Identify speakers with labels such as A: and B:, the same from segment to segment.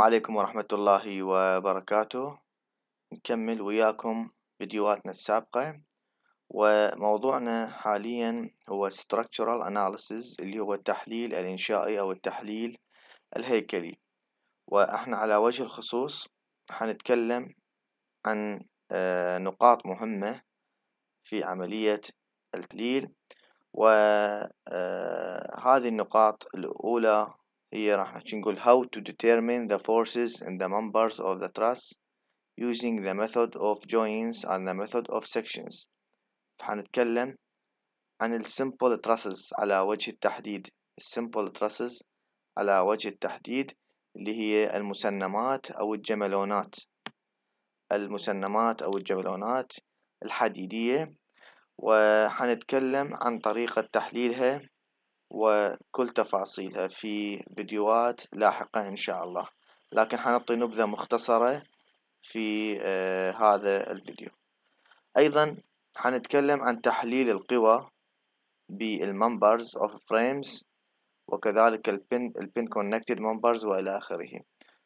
A: السلام عليكم ورحمة الله وبركاته نكمل وياكم فيديوهاتنا السابقة وموضوعنا حاليا هو Structural Analysis اللي هو التحليل الإنشائي أو التحليل الهيكلي وإحنا على وجه الخصوص حنتكلم عن آه، نقاط مهمة في عملية التحليل وهذه آه، النقاط الأولى هي راح نقول how to determine the forces in the members of the truss using the method of joins and the method of sections فحنتكلم عن ال simple trusses على وجه التحديد simple trusses على وجه التحديد اللي هي المسنمات أو الجملونات المسنمات أو الجملونات الحديدية وحنتكلم عن طريقة تحليلها وكل تفاصيلها في فيديوهات لاحقة إن شاء الله لكن حنعطي نبذة مختصرة في آه، هذا الفيديو أيضا حنتكلم عن تحليل القوى بالممبرز of frames وكذلك البن البن كونكتد ممبرز وإلى آخره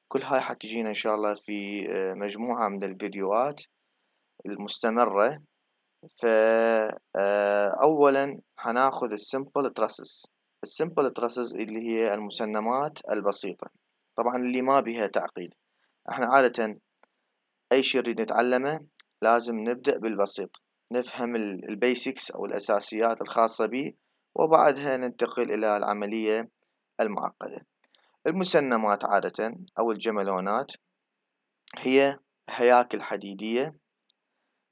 A: كل هاي حتجينا إن شاء الله في آه، مجموعة من الفيديوهات المستمرة فأولا آه، هناخذ السمبل تراسس السمبل تراسز اللي هي المسنمات البسيطة طبعا اللي ما بها تعقيد احنا عادة اي شيء نريد نتعلمه لازم نبدأ بالبسيط نفهم البيسكس او الاساسيات الخاصة به وبعدها ننتقل الى العملية المعقدة المسنمات عادة او الجملونات هي هياكل حديدية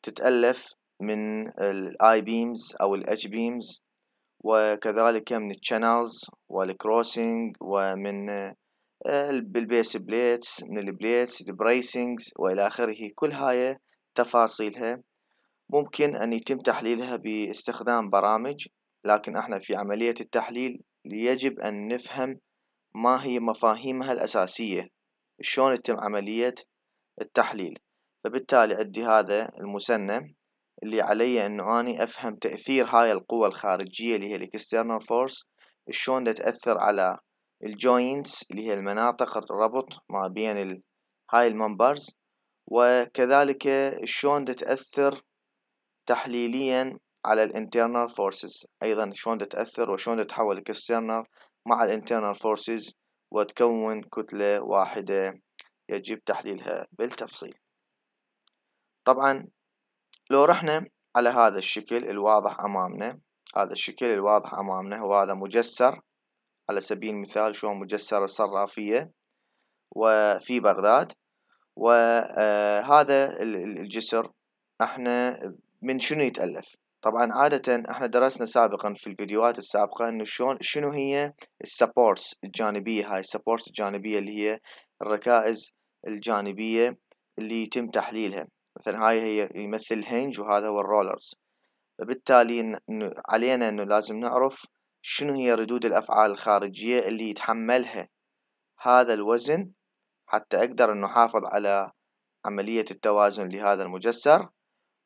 A: تتألف من الاي بيمز او الاتش بيمز وكذلك من الشانلز والكروسنج ومن آه، بالبيس بليتس من البليتس البريسنجز والى اخره كل هاي تفاصيلها ممكن ان يتم تحليلها باستخدام برامج لكن احنا في عملية التحليل يجب ان نفهم ما هي مفاهيمها الاساسية شلون يتم عملية التحليل فبالتالي عندي هذا المسنن اللي علي انه اني افهم تأثير هاي القوة الخارجية اللي هي الاكسترنال فورس شلون تأثر على الجوينتس اللي هي المناطق الربط ما بين ال... هاي الممبرز وكذلك شلون تأثر تحليليا على الانترنال فورسز ايضا شلون تأثر وشلون تتحول الاكسترنال مع الانترنال فورسز وتكون كتلة واحدة يجب تحليلها بالتفصيل طبعا لو رحنا على هذا الشكل الواضح أمامنا هذا الشكل الواضح أمامنا هو هذا مجسر على سبيل المثال شو مجسر الصرافية وفي بغداد وهذا آه، الجسر احنا من شنو يتألف طبعا عادة احنا درسنا سابقا في الفيديوهات السابقة انه شلون شنو هي السبورتس الجانبية هاي السبورتس الجانبية اللي هي الركائز الجانبية اللي يتم تحليلها مثلا هاي هي يمثل الهنج وهذا هو الرولرز فبالتالي علينا انه لازم نعرف شنو هي ردود الافعال الخارجية اللي يتحملها هذا الوزن حتى اقدر انه احافظ على عملية التوازن لهذا المجسر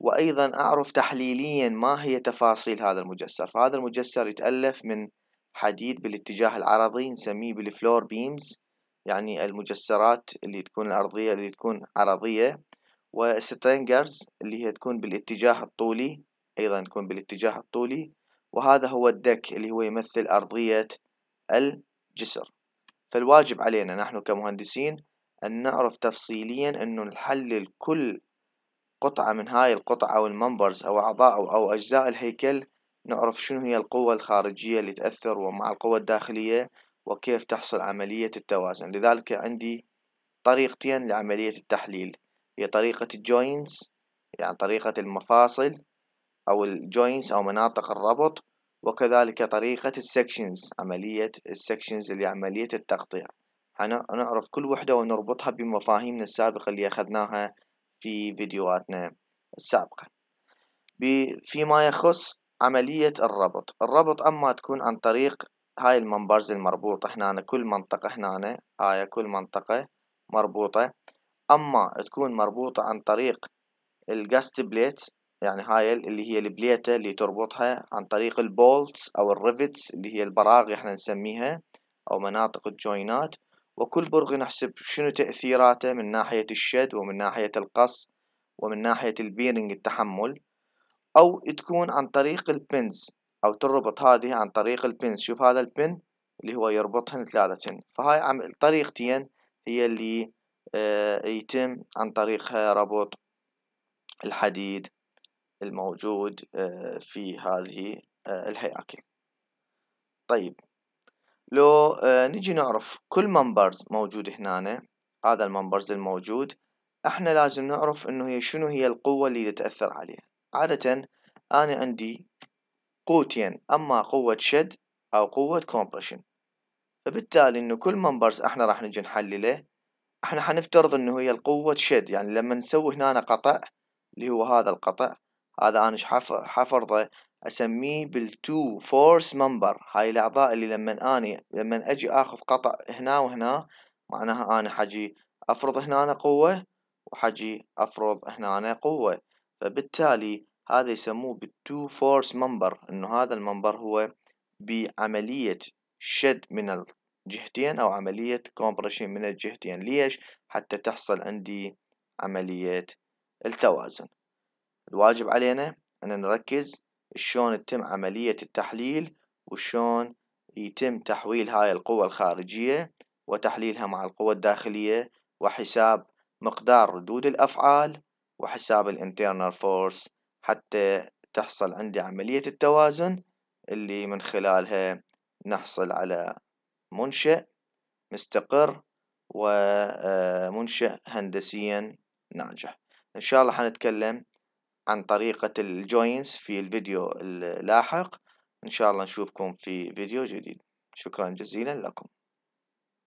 A: وايضا اعرف تحليليا ما هي تفاصيل هذا المجسر فهذا المجسر يتألف من حديد بالاتجاه العرضي نسميه بالفلور بيمز يعني المجسرات اللي تكون الأرضية اللي تكون عرضية والسترنجرز اللي هي تكون بالاتجاه الطولي أيضا تكون بالاتجاه الطولي وهذا هو الدك اللي هو يمثل أرضية الجسر فالواجب علينا نحن كمهندسين أن نعرف تفصيليا أنه نحلل كل قطعة من هاي القطعة أو الممبرز أو أعضاء أو أجزاء الهيكل نعرف شنو هي القوة الخارجية اللي تأثر ومع القوة الداخلية وكيف تحصل عملية التوازن لذلك عندي طريقتين لعملية التحليل هي طريقة الجوينز يعني طريقة المفاصل أو الجوينز أو مناطق الربط وكذلك طريقة السكشنز عملية السكشنز اللي عملية التقطيع هنعرف كل وحدة ونربطها بمفاهيمنا السابقة اللي أخذناها في فيديوهاتنا السابقة فيما يخص عملية الربط الربط أما تكون عن طريق هاي المنبرز المربوطة هنا كل منطقة هنا هاي كل منطقة مربوطة اما تكون مربوطة عن طريق الجاست بليت يعني هاي اللي هي البليتة اللي تربطها عن طريق البولتس او الريفتس اللي هي البراغي احنا نسميها او مناطق الجوينات وكل برغي نحسب شنو تأثيراته من ناحية الشد ومن ناحية القص ومن ناحية البيرنج التحمل أو تكون عن طريق البنز أو تربط هذه عن طريق البنز شوف هذا البن اللي هو يربطهن ثلاثة فهاي عم طريقتين هي اللي آه، يتم عن طريق ربط الحديد الموجود آه، في هذه آه، الهياكل طيب لو نجي نعرف كل منبرز موجود هنا هذا المنبرز الموجود احنا لازم نعرف انه هي شنو هي القوة اللي تتأثر عليها عادة انا عندي قوتين اما قوة شد او قوة كومبريشن فبالتالي انه كل منبرز احنا راح نجي نحلله احنا حنفترض انه هي القوة شد يعني لما نسوي هنا قطع اللي هو هذا القطع هذا انا حفرضه اسميه بالتو فورس ممبر هاي الاعضاء اللي لما اني لما اجي اخذ قطع هنا وهنا معناها انا حجي افرض هنا قوة وحجي افرض هنا قوة فبالتالي هذا يسموه بالتو فورس ممبر انه هذا الممبر هو بعملية شد من جهتين أو عملية كومبريشن من الجهتين ليش؟ حتى تحصل عندي عملية التوازن الواجب علينا أن نركز شلون تتم عملية التحليل وشون يتم تحويل هاي القوة الخارجية وتحليلها مع القوة الداخلية وحساب مقدار ردود الأفعال وحساب الانترنال فورس حتى تحصل عندي عملية التوازن اللي من خلالها نحصل على منشأ مستقر ومنشأ آه، هندسيا ناجح إن شاء الله حنتكلم عن طريقة الجوينز في الفيديو اللاحق إن شاء الله نشوفكم في فيديو جديد شكرا جزيلا لكم